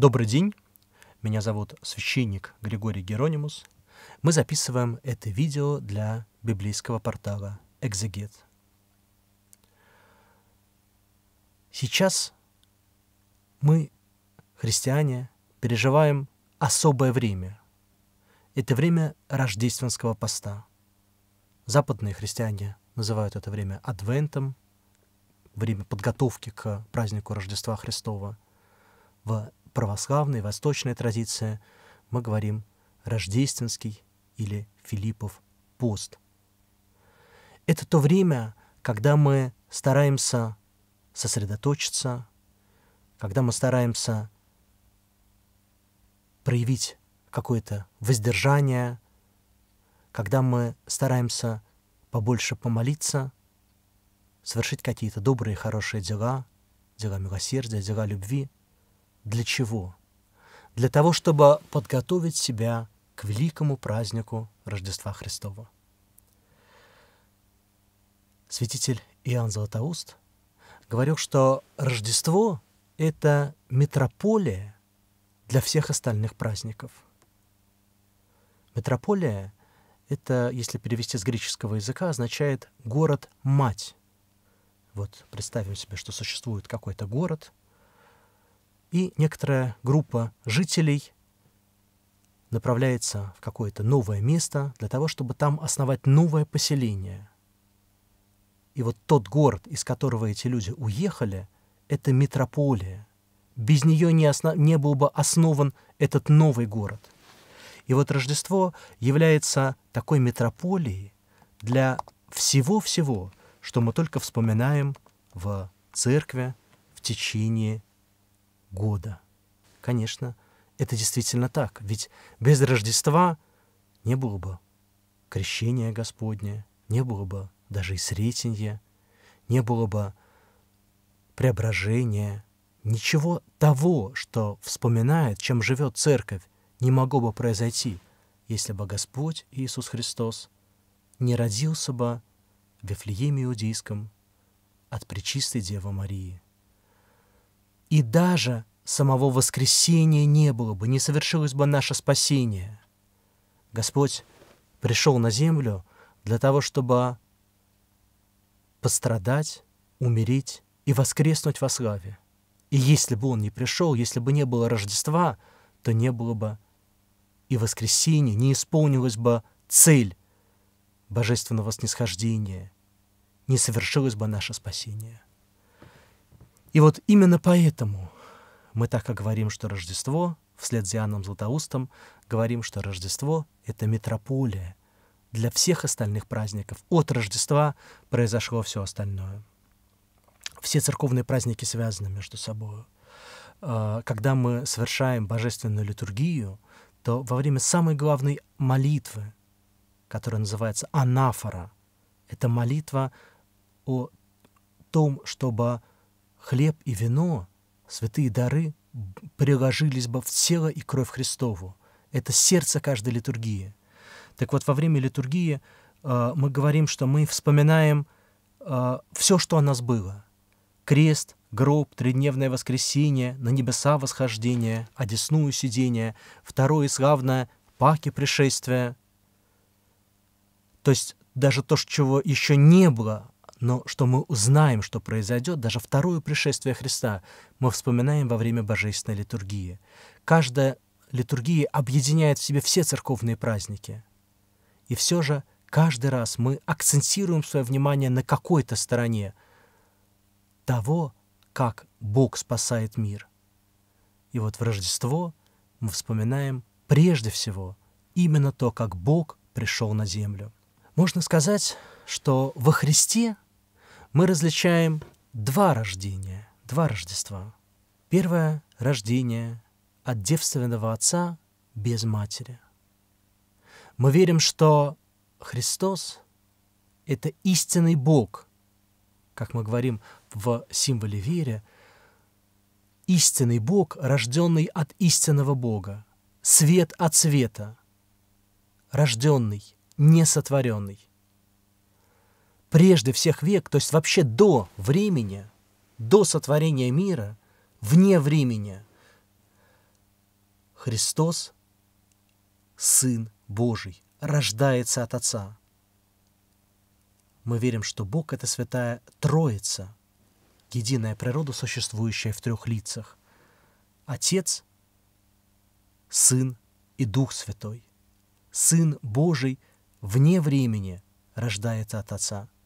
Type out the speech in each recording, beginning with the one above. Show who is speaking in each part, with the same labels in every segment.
Speaker 1: Добрый день, меня зовут священник Григорий Геронимус. Мы записываем это видео для библейского портала «Экзегет». Сейчас мы, христиане, переживаем особое время. Это время рождественского поста. Западные христиане называют это время адвентом, время подготовки к празднику Рождества Христова. В православной восточной традиции мы говорим рождественский или Филиппов пост. Это то время, когда мы стараемся сосредоточиться, когда мы стараемся проявить какое-то воздержание, когда мы стараемся побольше помолиться, совершить какие-то добрые, хорошие дела, дела милосердия, дела любви – для чего? Для того, чтобы подготовить себя к великому празднику Рождества Христова. Святитель Иоанн Златоуст говорил, что Рождество — это метрополия для всех остальных праздников. Метрополия — это, если перевести с греческого языка, означает «город-мать». Вот представим себе, что существует какой-то город — и некоторая группа жителей направляется в какое-то новое место для того, чтобы там основать новое поселение. И вот тот город, из которого эти люди уехали, это метрополия. Без нее не, осно... не был бы основан этот новый город. И вот Рождество является такой метрополией для всего-всего, что мы только вспоминаем в церкви в течение года. Конечно, это действительно так, ведь без Рождества не было бы крещения Господня, не было бы даже и сретенья, не было бы преображения, ничего того, что вспоминает, чем живет церковь, не могло бы произойти, если бы Господь Иисус Христос не родился бы в Вифлееме Иудейском от Пречистой Девы Марии. И даже самого воскресения не было бы, не совершилось бы наше спасение. Господь пришел на землю для того, чтобы пострадать, умереть и воскреснуть во славе. И если бы Он не пришел, если бы не было Рождества, то не было бы и воскресения, не исполнилась бы цель божественного снисхождения, не совершилось бы наше спасение. И вот именно поэтому мы так и говорим, что Рождество, вслед за Иоанном Златоустом, говорим, что Рождество — это метрополия для всех остальных праздников. От Рождества произошло все остальное. Все церковные праздники связаны между собой. А, когда мы совершаем божественную литургию, то во время самой главной молитвы, которая называется анафора, это молитва о том, чтобы хлеб и вино, святые дары приложились бы в тело и кровь Христову. Это сердце каждой литургии. Так вот, во время литургии э, мы говорим, что мы вспоминаем э, все, что о нас было. Крест, гроб, тридневное воскресенье, на небеса восхождение, одесную сидение, второе славное паки пришествия. То есть даже то, чего еще не было, но что мы узнаем, что произойдет, даже второе пришествие Христа, мы вспоминаем во время божественной литургии. Каждая литургия объединяет в себе все церковные праздники. И все же каждый раз мы акцентируем свое внимание на какой-то стороне того, как Бог спасает мир. И вот в Рождество мы вспоминаем прежде всего именно то, как Бог пришел на землю. Можно сказать, что во Христе мы различаем два рождения, два Рождества. Первое — рождение от девственного отца без матери. Мы верим, что Христос — это истинный Бог, как мы говорим в символе веры, истинный Бог, рожденный от истинного Бога, свет от света, рожденный, несотворенный прежде всех век, то есть вообще до времени, до сотворения мира, вне времени, Христос, Сын Божий, рождается от Отца. Мы верим, что Бог — это святая Троица, единая природа, существующая в трех лицах. Отец, Сын и Дух Святой. Сын Божий вне времени рождается от Отца —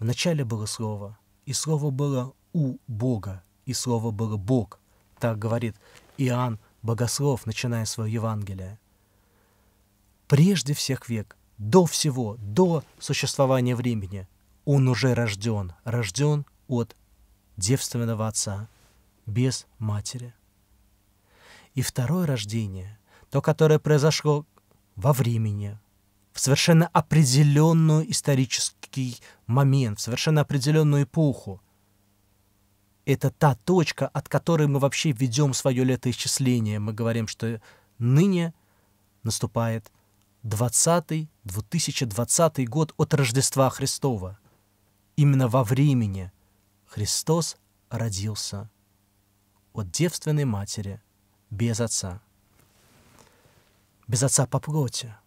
Speaker 1: в начале было Слово, и Слово было у Бога, и Слово было Бог. Так говорит Иоанн Богослов, начиная свое Евангелие. Прежде всех век, до всего, до существования времени, он уже рожден, рожден от девственного отца, без матери. И второе рождение, то, которое произошло во времени, в совершенно определенную историческую исторический момент, в совершенно определенную эпоху. Это та точка, от которой мы вообще ведем свое летоисчисление. Мы говорим, что ныне наступает 20 2020 год от Рождества Христова. Именно во времени Христос родился от девственной матери, без отца. Без отца по плоти –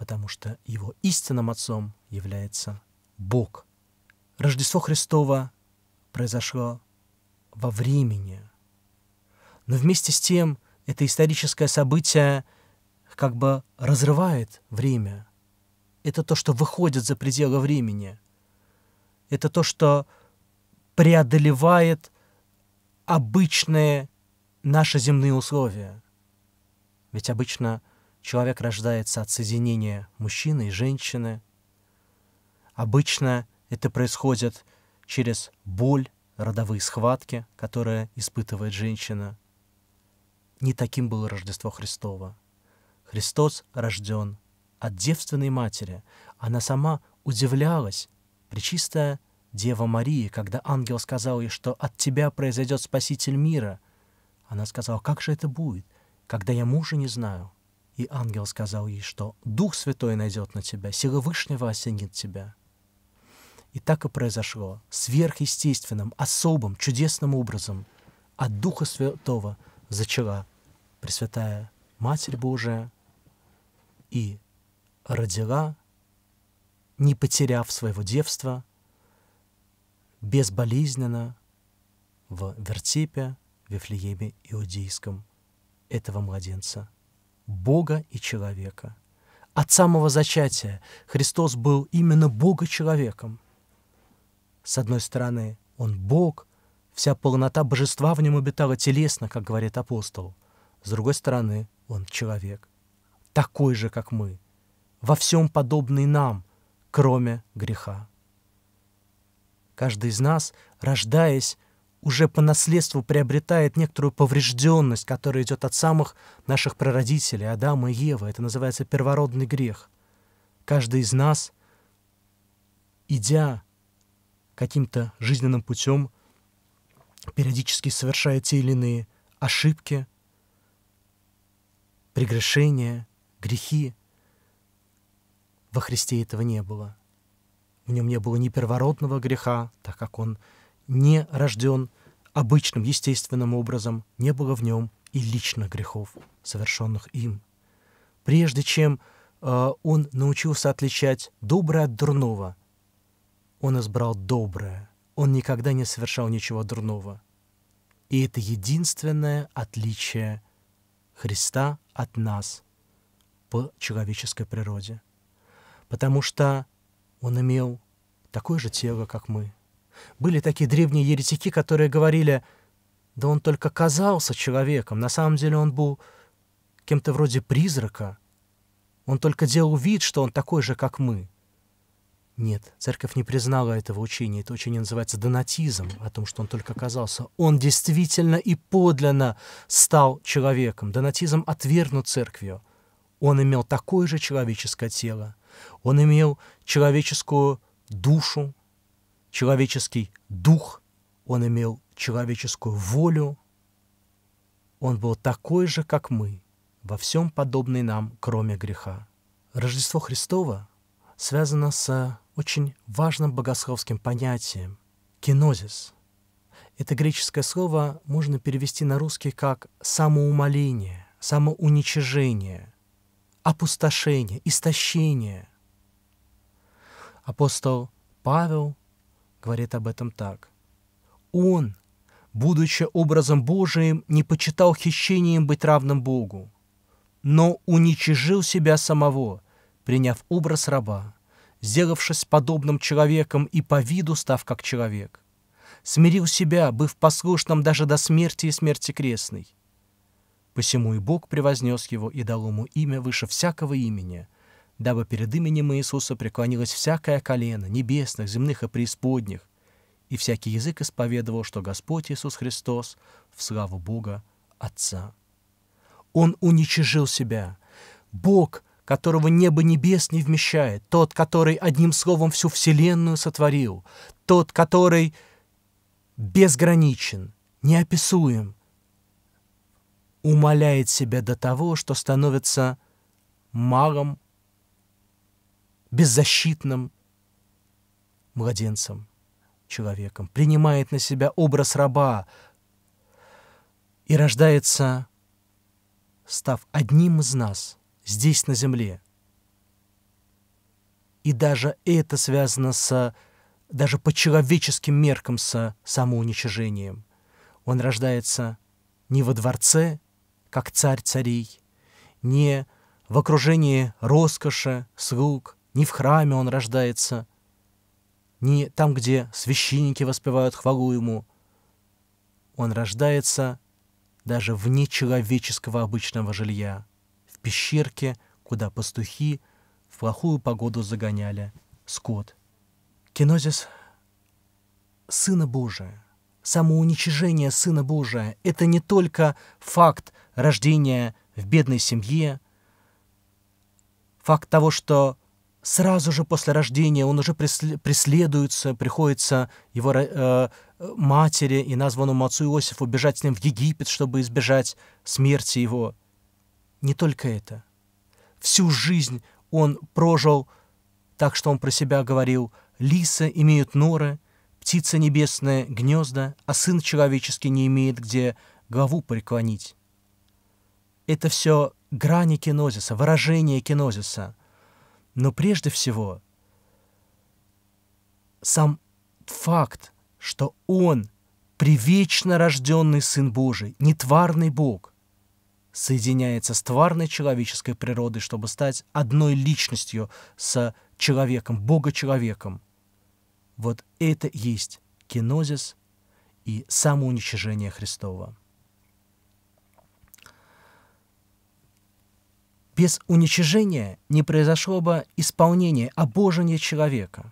Speaker 1: потому что его истинным отцом является Бог. Рождество Христова произошло во времени, но вместе с тем это историческое событие как бы разрывает время. Это то, что выходит за пределы времени. Это то, что преодолевает обычные наши земные условия. Ведь обычно – человек рождается от соединения мужчины и женщины. Обычно это происходит через боль, родовые схватки, которые испытывает женщина. Не таким было Рождество Христово. Христос рожден от девственной матери. Она сама удивлялась, причистая Дева Марии, когда ангел сказал ей, что от тебя произойдет Спаситель мира. Она сказала, как же это будет, когда я мужа не знаю? И ангел сказал ей, что Дух Святой найдет на тебя, сила Вышнего осенит тебя. И так и произошло. Сверхъестественным, особым, чудесным образом от Духа Святого зачала Пресвятая Матерь Божия и родила, не потеряв своего девства, безболезненно в вертепе Вифлееме Иудейском этого младенца – Бога и человека. От самого зачатия Христос был именно Бога-человеком. С одной стороны, Он Бог, вся полнота божества в нем обитала телесно, как говорит апостол. С другой стороны, Он человек, такой же, как мы, во всем подобный нам, кроме греха. Каждый из нас, рождаясь, уже по наследству приобретает некоторую поврежденность, которая идет от самых наших прародителей, Адама и Евы. Это называется первородный грех. Каждый из нас, идя каким-то жизненным путем, периодически совершая те или иные ошибки, прегрешения, грехи. Во Христе этого не было. В нем не было ни первородного греха, так как он не рожден обычным, естественным образом, не было в нем и личных грехов, совершенных им. Прежде чем э, он научился отличать доброе от дурного, он избрал доброе. Он никогда не совершал ничего дурного. И это единственное отличие Христа от нас по человеческой природе. Потому что он имел такое же тело, как мы – были такие древние еретики, которые говорили, да он только казался человеком, на самом деле он был кем-то вроде призрака. Он только делал вид, что он такой же, как мы. Нет, церковь не признала этого учения. Это учение называется донатизм, о том, что он только казался. Он действительно и подлинно стал человеком. Донатизм отвергнут церковью. Он имел такое же человеческое тело. Он имел человеческую душу, человеческий дух, он имел человеческую волю, он был такой же, как мы, во всем подобный нам, кроме греха. Рождество Христово связано с очень важным богословским понятием — кинозис. Это греческое слово можно перевести на русский как «самоумоление», «самоуничижение», «опустошение», «истощение». Апостол Павел говорит об этом так. Он, будучи образом Божиим, не почитал хищением быть равным Богу, но уничижил себя самого, приняв образ раба, сделавшись подобным человеком и по виду став как человек. Смирил себя, быв послушным даже до смерти и смерти крестной. Посему и Бог превознес его и дал ему имя выше всякого имени — дабы перед именем Иисуса преклонилось всякое колено небесных, земных и преисподних, и всякий язык исповедовал, что Господь Иисус Христос в славу Бога Отца. Он уничижил себя. Бог, которого небо небес не вмещает, тот, который одним словом всю вселенную сотворил, тот, который безграничен, неописуем, умоляет себя до того, что становится малым беззащитным младенцем, человеком, принимает на себя образ раба и рождается, став одним из нас здесь на земле. И даже это связано с, даже по человеческим меркам, с самоуничижением. Он рождается не во дворце, как царь царей, не в окружении роскоши, слуг – не в храме он рождается, не там, где священники воспевают хвалу ему. Он рождается даже вне человеческого обычного жилья, в пещерке, куда пастухи в плохую погоду загоняли скот. Кинозис — Сына Божия, самоуничижение Сына Божия — это не только факт рождения в бедной семье, факт того, что сразу же после рождения он уже преследуется, приходится его э, матери и названному отцу Иосифу бежать с ним в Египет, чтобы избежать смерти его. Не только это. Всю жизнь он прожил так, что он про себя говорил «Лисы имеют норы, птица небесная — гнезда, а сын человеческий не имеет где главу преклонить». Это все грани кинозиса, выражение кинозиса — но прежде всего, сам факт, что Он — привечно рожденный Сын Божий, нетварный Бог, соединяется с тварной человеческой природой, чтобы стать одной личностью с человеком, Бога-человеком. Вот это есть кинозис и самоуничижение Христова. Без уничижения не произошло бы исполнение обожения человека.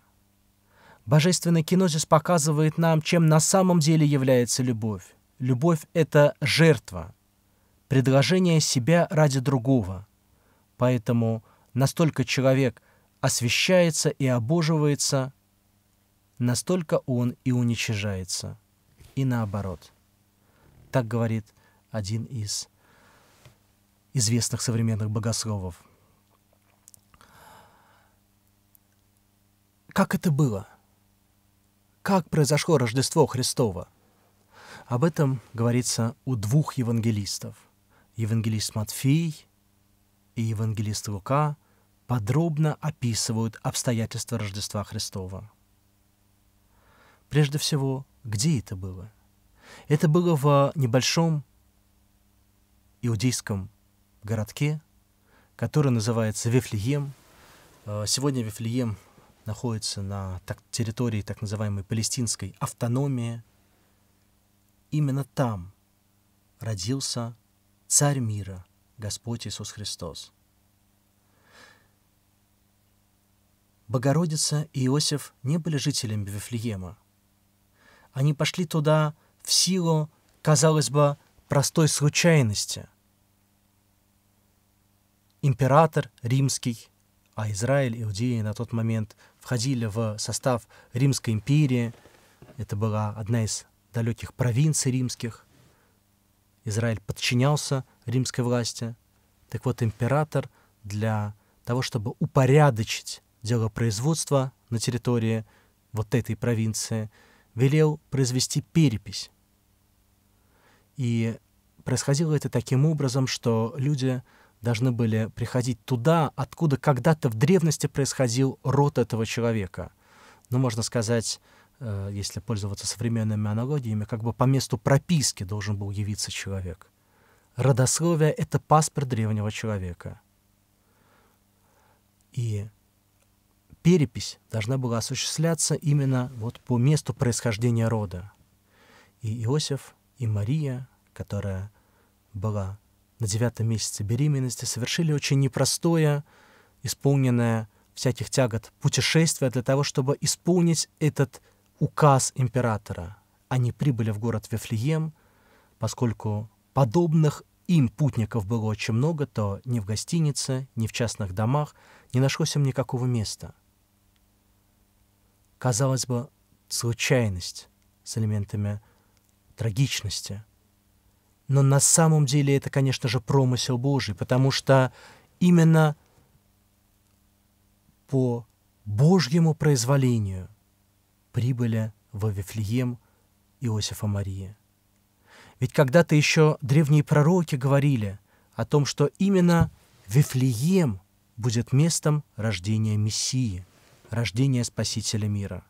Speaker 1: Божественный кинозис показывает нам, чем на самом деле является любовь. Любовь — это жертва, предложение себя ради другого. Поэтому настолько человек освещается и обоживается, настолько он и уничижается. И наоборот. Так говорит один из известных современных богословов. Как это было? Как произошло Рождество Христово? Об этом говорится у двух евангелистов. Евангелист Матфей и евангелист Лука подробно описывают обстоятельства Рождества Христова. Прежде всего, где это было? Это было в небольшом иудейском городке, который называется Вифлеем. Э, сегодня Вифлеем находится на территории так называемой палестинской автономии. Именно там родился Царь мира, Господь Иисус Христос. Богородица и Иосиф не были жителями Вифлеема. Они пошли туда в силу, казалось бы, простой случайности – император римский, а Израиль, и Иудея на тот момент входили в состав Римской империи. Это была одна из далеких провинций римских. Израиль подчинялся римской власти. Так вот, император для того, чтобы упорядочить дело производства на территории вот этой провинции, велел произвести перепись. И происходило это таким образом, что люди – должны были приходить туда, откуда когда-то в древности происходил род этого человека. Ну, можно сказать, э, если пользоваться современными аналогиями, как бы по месту прописки должен был явиться человек. Родословие — это паспорт древнего человека. И перепись должна была осуществляться именно вот по месту происхождения рода. И Иосиф, и Мария, которая была на девятом месяце беременности совершили очень непростое, исполненное всяких тягот путешествие для того, чтобы исполнить этот указ императора. Они прибыли в город Вифлеем, поскольку подобных им путников было очень много, то ни в гостинице, ни в частных домах не нашлось им никакого места. Казалось бы, случайность с элементами трагичности – но на самом деле это, конечно же, промысел Божий, потому что именно по Божьему произволению прибыли в Вифлеем Иосифа Мария. Ведь когда-то еще древние пророки говорили о том, что именно Вифлеем будет местом рождения Мессии, рождения Спасителя мира.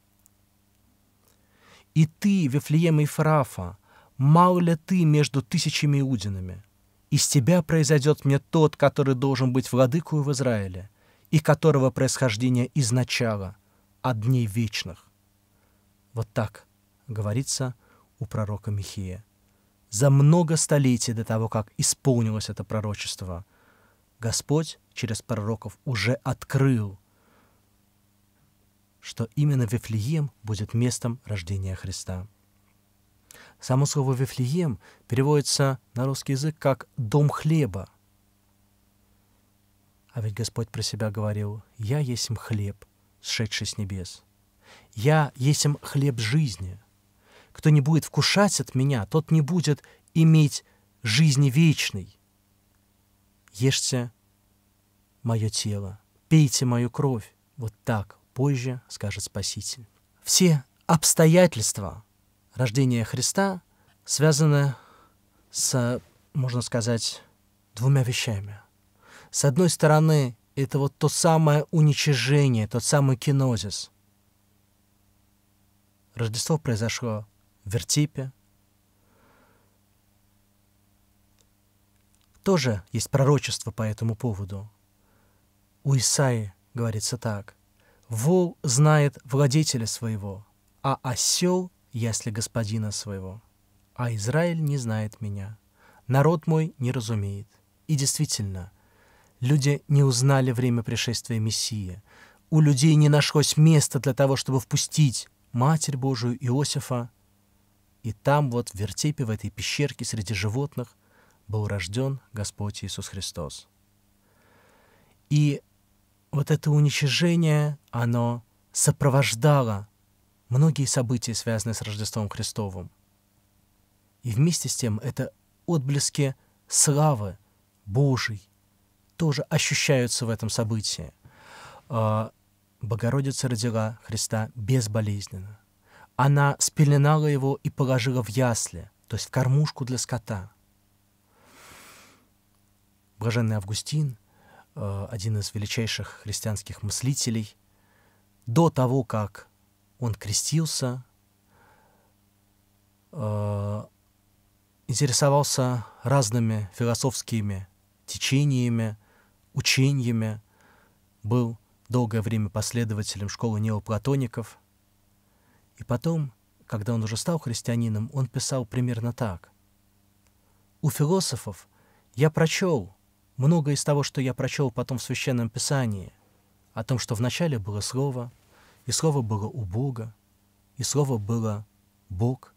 Speaker 1: И ты, Вифлеем и Ифрафа, мал ли ты между тысячами Иудинами? Из тебя произойдет мне тот, который должен быть владыкою в Израиле, и которого происхождение изначало, от а дней вечных». Вот так говорится у пророка Михея. За много столетий до того, как исполнилось это пророчество, Господь через пророков уже открыл, что именно Вифлеем будет местом рождения Христа. Само слово «Вифлеем» переводится на русский язык как «дом хлеба». А ведь Господь про себя говорил «Я есть им хлеб, сшедший с небес». «Я есть им хлеб жизни». Кто не будет вкушать от меня, тот не будет иметь жизни вечной. Ешьте мое тело, пейте мою кровь. Вот так позже скажет Спаситель. Все обстоятельства – рождение Христа связано с, можно сказать, двумя вещами. С одной стороны, это вот то самое уничижение, тот самый кинозис. Рождество произошло в Вертипе. Тоже есть пророчество по этому поводу. У Исаи говорится так. «Вол знает владетеля своего, а осел ясли господина своего, а Израиль не знает меня, народ мой не разумеет. И действительно, люди не узнали время пришествия Мессии, у людей не нашлось места для того, чтобы впустить Матерь Божию Иосифа, и там вот в вертепе, в этой пещерке среди животных, был рожден Господь Иисус Христос. И вот это уничижение, оно сопровождало многие события связаны с Рождеством Христовым. И вместе с тем это отблески славы Божьей тоже ощущаются в этом событии. А, Богородица родила Христа безболезненно. Она спеленала его и положила в ясли, то есть в кормушку для скота. Блаженный Августин, а, один из величайших христианских мыслителей, до того, как он крестился, э, интересовался разными философскими течениями, учениями, был долгое время последователем школы неоплатоников. И потом, когда он уже стал христианином, он писал примерно так. «У философов я прочел многое из того, что я прочел потом в Священном Писании, о том, что вначале было слово — и слово было у Бога, и слово было Бог.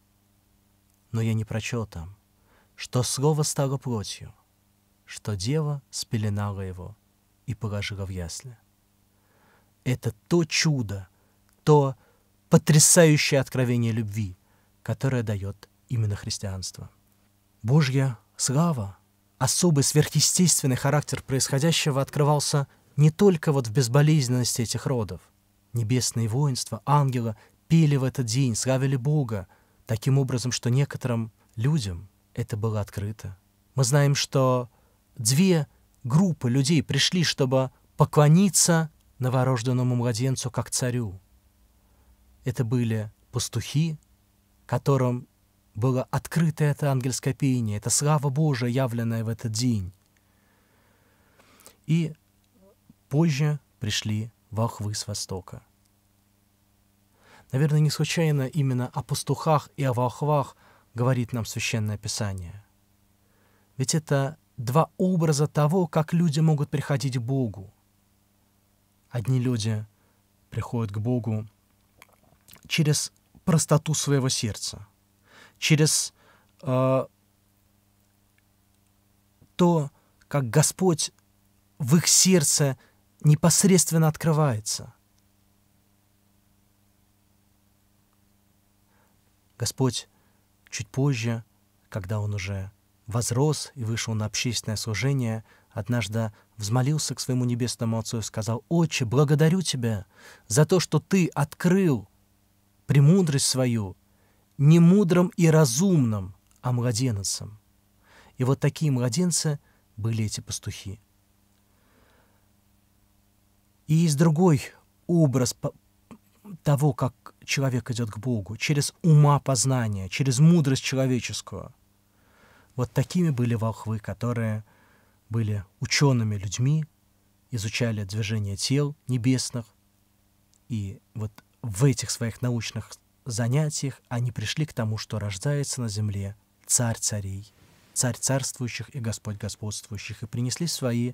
Speaker 1: Но я не прочел там, что слово стало плотью, что дева спеленала его и положила в ясли. Это то чудо, то потрясающее откровение любви, которое дает именно христианство. Божья слава, особый сверхъестественный характер происходящего открывался не только вот в безболезненности этих родов, Небесные воинства, ангела пели в этот день, славили Бога, таким образом, что некоторым людям это было открыто. Мы знаем, что две группы людей пришли, чтобы поклониться новорожденному младенцу как царю. Это были пастухи, которым было открыто это ангельское пение, это слава Божия, явленная в этот день. И позже пришли волхвы с Востока. Наверное, не случайно именно о пастухах и о волхвах говорит нам Священное Писание. Ведь это два образа того, как люди могут приходить к Богу. Одни люди приходят к Богу через простоту своего сердца, через э, то, как Господь в их сердце – непосредственно открывается. Господь чуть позже, когда он уже возрос и вышел на общественное служение, однажды взмолился к своему небесному Отцу и сказал, «Отче, благодарю Тебя за то, что Ты открыл премудрость свою не мудрым и разумным, а младенцем. И вот такие младенцы были эти пастухи – и есть другой образ того, как человек идет к Богу, через ума познание, через мудрость человеческую. Вот такими были волхвы, которые были учеными людьми, изучали движение тел небесных, и вот в этих своих научных занятиях они пришли к тому, что рождается на земле царь царей, царь царствующих и Господь господствующих, и принесли свои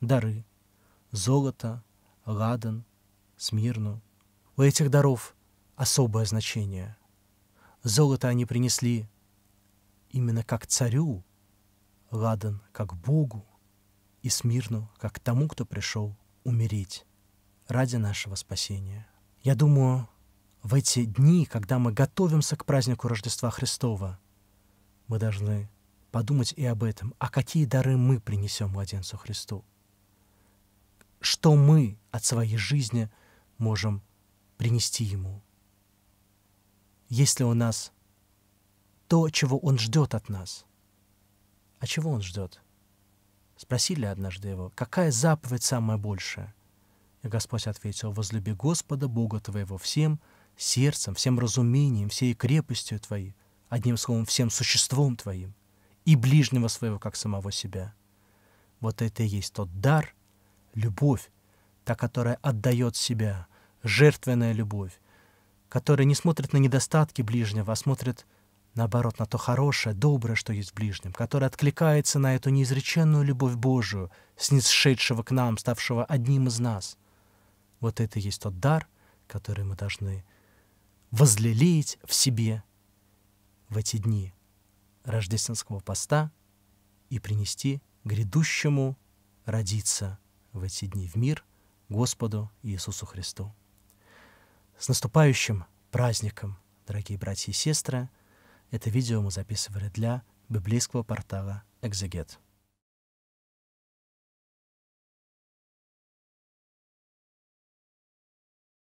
Speaker 1: дары — золото, ладан, смирну. У этих даров особое значение. Золото они принесли именно как царю, ладан как Богу и смирну как тому, кто пришел умереть ради нашего спасения. Я думаю, в эти дни, когда мы готовимся к празднику Рождества Христова, мы должны подумать и об этом, а какие дары мы принесем младенцу Христу что мы от своей жизни можем принести Ему. Есть ли у нас то, чего Он ждет от нас? А чего Он ждет? Спросили однажды его, какая заповедь самая большая? И Господь ответил, возлюби Господа Бога твоего всем сердцем, всем разумением, всей крепостью твоей, одним словом, всем существом твоим, и ближнего своего, как самого себя. Вот это и есть тот дар, любовь, та, которая отдает себя, жертвенная любовь, которая не смотрит на недостатки ближнего, а смотрит, наоборот, на то хорошее, доброе, что есть в ближнем, которая откликается на эту неизреченную любовь Божию, снисшедшего к нам, ставшего одним из нас. Вот это и есть тот дар, который мы должны возлелеять в себе в эти дни рождественского поста и принести грядущему родиться – в эти дни в мир Господу Иисусу Христу. С наступающим праздником, дорогие братья и сестры! Это видео мы записывали для библейского портала «Экзегет».